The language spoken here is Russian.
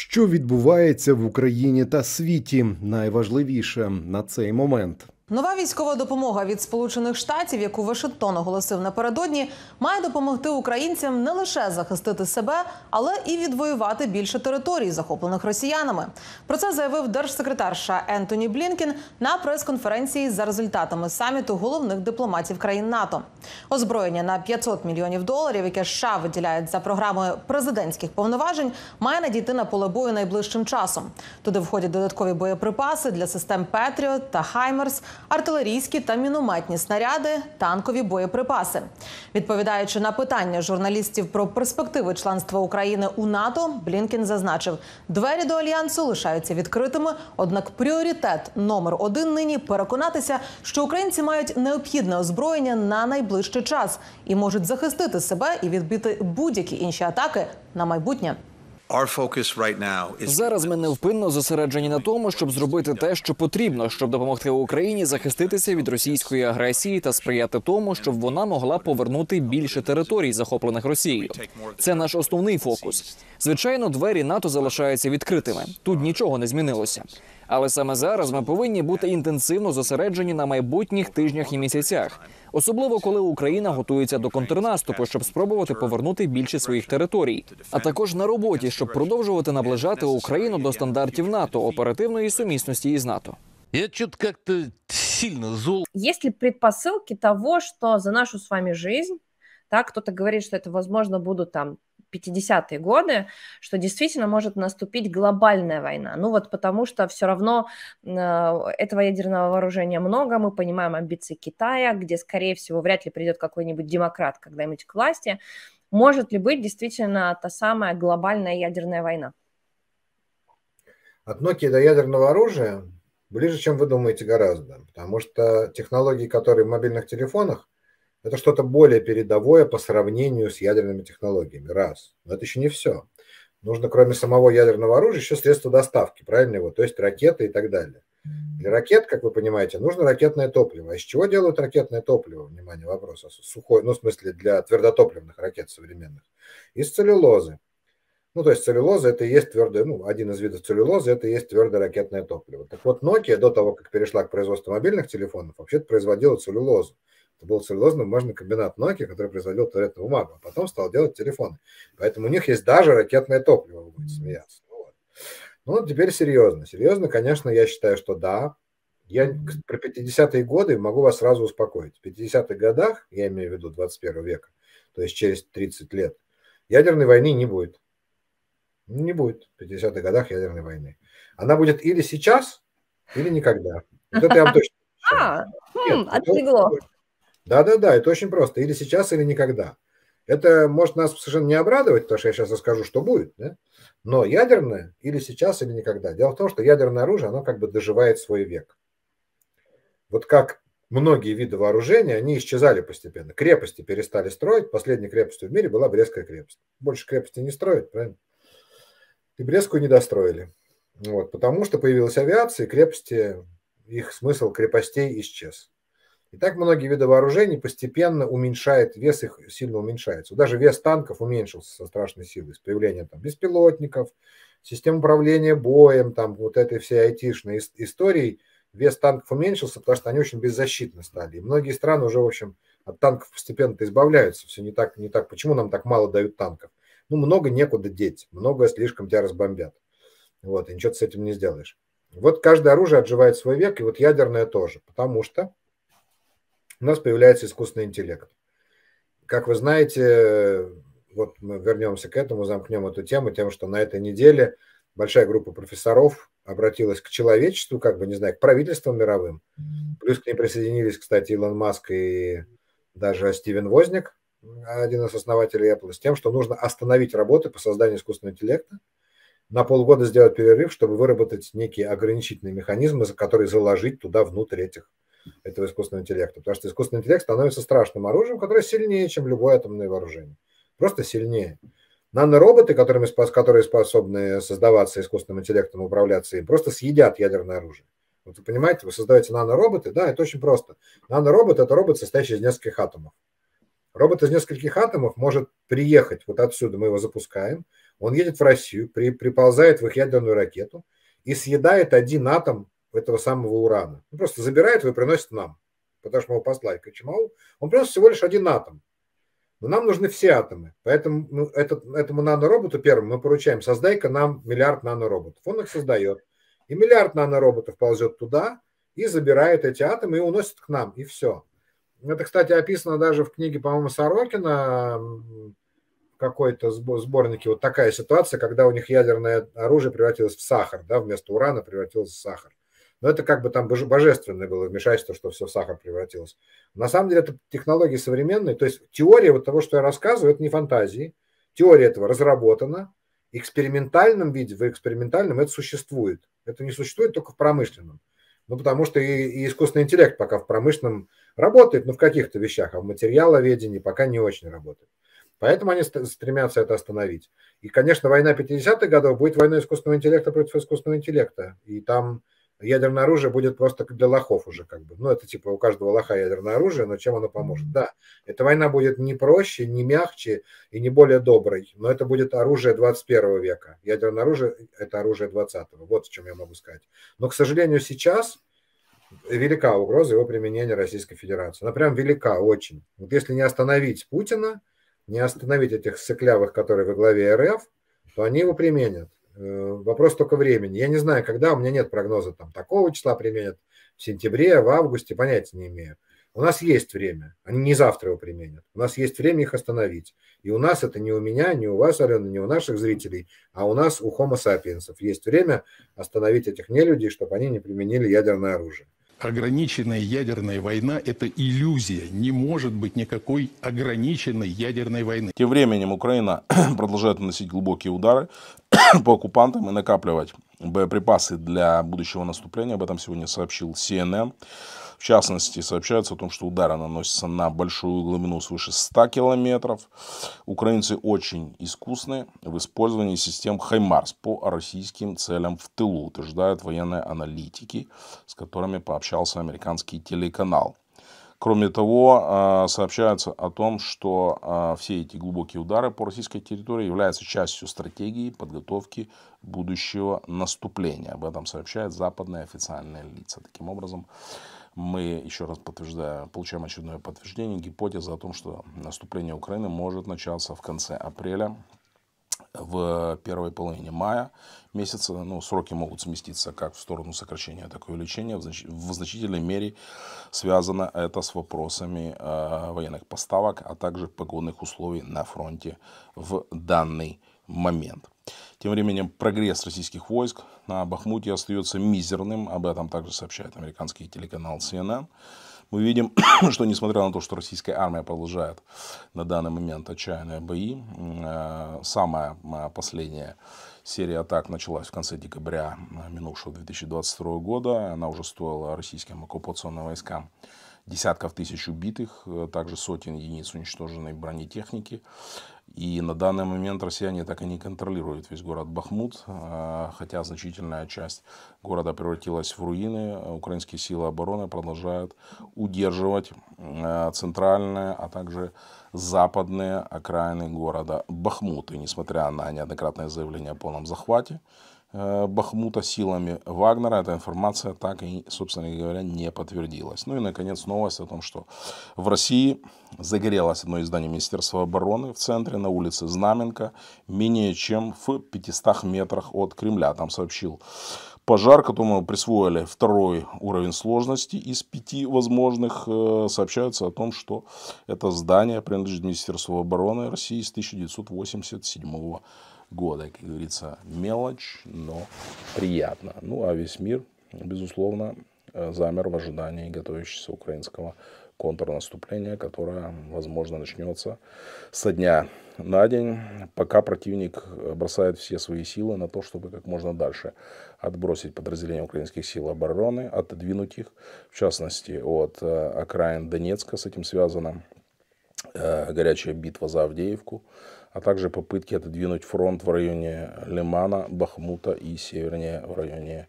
що відбувається в Україні та світі, найважливіше на цей момент. Нова військова допомога від Сполучених Штатів, яку Вашингтон оголосив напередодні, має допомогти українцям не лише захистити себе, але і відвоювати більше територій, захоплених росіянами. Про це заявив держсекретар США Ентоні Блінкін на прес-конференції за результатами саміту головних дипломатів країн НАТО. Озброєння на 500 мільйонів доларів, яке США виділяють за програмою президентських повноважень, має надійти на поле бою найближчим часом. Туди входять додаткові боєприпаси для систем Петріот та Хаймерс артилерійські та мінометні снаряди, танкові боєприпаси. Відповідаючи на питання журналістів про перспективи членства України у НАТО, Блінкін зазначив, двері до альянсу лишаються відкритими. Однак, пріоритет номер один нині переконатися, що українці мають необхідне озброєння на найближчий час і можуть захистити себе і відбити будь-які інші атаки на майбутнє зараз ми невпинно зосереджені на тому, щоб зробити те, що потрібно, щоб допомогти Україні захиститися від російської агресії та сприяти тому, щоб вона могла повернути більше територій, захоплених Росією. Це наш основний фокус. Звичайно, двері НАТО залишаються відкритими. Тут нічого не змінилося. Але саме зараз ми повинні бути інтенсивно зосереджені на майбутніх тижнях і місяцях, особливо коли Україна готується до контрнаступу, щоб спробувати повернути більше своїх територій, а також на роботі, щоб продовжувати наближати Україну до стандартів НАТО оперативної сумісності із НАТО. Я чуть как-то сильно зол. Есть ли предпосылки того, что за нашу с вами жизнь, так кто-то говорит, что это, возможно, будут там 50-е годы, что действительно может наступить глобальная война. Ну вот потому что все равно э, этого ядерного вооружения много, мы понимаем амбиции Китая, где, скорее всего, вряд ли придет какой-нибудь демократ когда-нибудь к власти. Может ли быть действительно та самая глобальная ядерная война? От Nokia до ядерного оружия ближе, чем вы думаете, гораздо. Потому что технологии, которые в мобильных телефонах, это что-то более передовое по сравнению с ядерными технологиями. Раз. Но это еще не все. Нужно, кроме самого ядерного оружия, еще средства доставки, правильно его, то есть ракеты и так далее. Для ракет, как вы понимаете, нужно ракетное топливо. А из чего делают ракетное топливо? Внимание, вопрос. А сухой, ну, в смысле, для твердотопливных ракет современных. Из целлюлозы. Ну, то есть целлюлоза это и есть твердое, ну, один из видов целлюлозы это и есть твердое ракетное топливо. Так вот, Nokia до того, как перешла к производству мобильных телефонов, вообще-то производила целлюлозу. Это был целлюлозный бумажный комбинат Nokia, который производил туалетную бумагу, а потом стал делать телефоны. Поэтому у них есть даже ракетное топливо, вы будете смеяться. Ну вот. Ну, теперь серьезно. Серьезно, конечно, я считаю, что да. Я про 50-е годы могу вас сразу успокоить. В 50-х годах, я имею в виду 21 века, то есть через 30 лет, ядерной войны не будет. Не будет в 50-х годах ядерной войны. Она будет или сейчас, или никогда. Вот это я вам точно а, хм, отлегло. Да-да-да, это очень просто. Или сейчас, или никогда. Это может нас совершенно не обрадовать, потому что я сейчас расскажу, что будет. Да? Но ядерное или сейчас, или никогда. Дело в том, что ядерное оружие, оно как бы доживает свой век. Вот как многие виды вооружения, они исчезали постепенно. Крепости перестали строить. Последней крепостью в мире была Брестская крепость. Больше крепости не строят, правильно? И Брестскую не достроили. Вот, потому что появилась авиация, и крепости, их смысл крепостей исчез. И так многие виды вооружений постепенно уменьшают, вес их сильно уменьшается. Даже вес танков уменьшился со страшной силой, с появлением там, беспилотников, систем управления боем, там, вот этой всей айтишной истории. Вес танков уменьшился, потому что они очень беззащитны стали. И многие страны уже, в общем, от танков постепенно избавляются. Все не так, не так. Почему нам так мало дают танков? Ну, много некуда деть, многое слишком тебя разбомбят. Вот, и ничего ты с этим не сделаешь. Вот каждое оружие отживает свой век, и вот ядерное тоже, потому что у нас появляется искусственный интеллект. Как вы знаете, вот мы вернемся к этому, замкнем эту тему тем, что на этой неделе большая группа профессоров обратилась к человечеству, как бы, не знаю, к правительствам мировым. Плюс к ним присоединились, кстати, Илон Маск и даже Стивен Возник, один из основателей Apple, с тем, что нужно остановить работы по созданию искусственного интеллекта, на полгода сделать перерыв, чтобы выработать некие ограничительные механизмы, за которые заложить туда внутрь этих этого искусственного интеллекта. Потому что искусственный интеллект становится страшным оружием, которое сильнее, чем любое атомное вооружение. Просто сильнее. Нанороботы, которыми, которые способны создаваться искусственным интеллектом, управляться им, просто съедят ядерное оружие. Вот вы понимаете, вы создаете нанороботы, да, это очень просто. Наноробот – это робот, состоящий из нескольких атомов. Робот из нескольких атомов может приехать вот отсюда, мы его запускаем, он едет в Россию, при, приползает в их ядерную ракету и съедает один атом этого самого урана. Он просто забирает его и приносит нам. Потому что мы его послали к Кочемау. Он принес всего лишь один атом. Но нам нужны все атомы. Поэтому ну, этот, этому нанороботу первому мы поручаем, создай-ка нам миллиард нанороботов. Он их создает. И миллиард нанороботов ползет туда и забирает эти атомы и уносит к нам. И все. Это, кстати, описано даже в книге, по-моему, Сорокина, какой-то сборнике вот такая ситуация, когда у них ядерное оружие превратилось в сахар, да, вместо урана превратилось в сахар. Но это как бы там божественное было вмешательство, что все в сахар превратилось. На самом деле это технологии современные. То есть теория вот того, что я рассказываю, это не фантазии. Теория этого разработана. В экспериментальном виде, в экспериментальном это существует. Это не существует только в промышленном. Ну, потому что и, и искусственный интеллект пока в промышленном работает, но в каких-то вещах, а в материаловедении пока не очень работает. Поэтому они стремятся это остановить. И, конечно, война 50-х годов будет войной искусственного интеллекта против искусственного интеллекта. И там ядерное оружие будет просто для лохов уже как бы. Ну, это типа у каждого лоха ядерное оружие, но чем оно поможет? Да, эта война будет не проще, не мягче и не более доброй, но это будет оружие 21 века. Ядерное оружие – это оружие 20 -го. Вот в чем я могу сказать. Но, к сожалению, сейчас велика угроза его применения Российской Федерации. Она прям велика очень. Вот если не остановить Путина, не остановить этих сыклявых, которые во главе РФ, то они его применят. Э, вопрос только времени. Я не знаю, когда, у меня нет прогноза там такого числа применят, в сентябре, в августе, понятия не имею. У нас есть время, они не завтра его применят. У нас есть время их остановить. И у нас это не у меня, не у вас, Алена, не у наших зрителей, а у нас, у homo сапиенсов. Есть время остановить этих нелюдей, чтобы они не применили ядерное оружие ограниченная ядерная война – это иллюзия. Не может быть никакой ограниченной ядерной войны. Тем временем Украина продолжает наносить глубокие удары по оккупантам и накапливать боеприпасы для будущего наступления. Об этом сегодня сообщил CNN. В частности, сообщается о том, что удары наносятся на большую глубину свыше 100 километров. Украинцы очень искусны в использовании систем «Хаймарс» по российским целям в тылу, утверждают военные аналитики, с которыми пообщался американский телеканал. Кроме того, а, сообщается о том, что а, все эти глубокие удары по российской территории являются частью стратегии подготовки будущего наступления. Об этом сообщают западные официальные лица. Таким образом, мы, еще раз подтверждаю, получаем очередное подтверждение гипотеза о том, что наступление Украины может начаться в конце апреля в первой половине мая месяца. Ну, сроки могут сместиться как в сторону сокращения, так и увеличения. В, значи в значительной мере связано это с вопросами э, военных поставок, а также погодных условий на фронте в данный момент. Тем временем прогресс российских войск на Бахмуте остается мизерным. Об этом также сообщает американский телеканал CNN. Мы видим, что несмотря на то, что российская армия продолжает на данный момент отчаянные бои, э, самая э, последняя серия атак началась в конце декабря э, минувшего 2022 года. Она уже стоила российским оккупационным войскам десятков тысяч убитых, также сотен единиц уничтоженной бронетехники. И на данный момент россияне так и не контролируют весь город Бахмут, а, хотя значительная часть города превратилась в руины. Украинские силы обороны продолжают удерживать а, центральные, а также западные окраины города Бахмут. И несмотря на неоднократное заявление о полном захвате, Э, Бахмута силами Вагнера. Эта информация так и, собственно говоря, не подтвердилась. Ну и, наконец, новость о том, что в России загорелось одно из зданий Министерства обороны в центре на улице Знаменка, менее чем в 500 метрах от Кремля. Там сообщил Пожар, которому присвоили второй уровень сложности из пяти возможных, э, сообщается о том, что это здание принадлежит Министерству обороны России с 1987 года. Как говорится, мелочь, но приятно. Ну, а весь мир, безусловно, э, замер в ожидании готовящегося украинского контрнаступление, которое, возможно, начнется со дня на день, пока противник э, бросает все свои силы на то, чтобы как можно дальше отбросить подразделения украинских сил обороны, отодвинуть их, в частности, от э, окраин Донецка, с этим связана э, горячая битва за Авдеевку, а также попытки отодвинуть фронт в районе Лимана, Бахмута и севернее в районе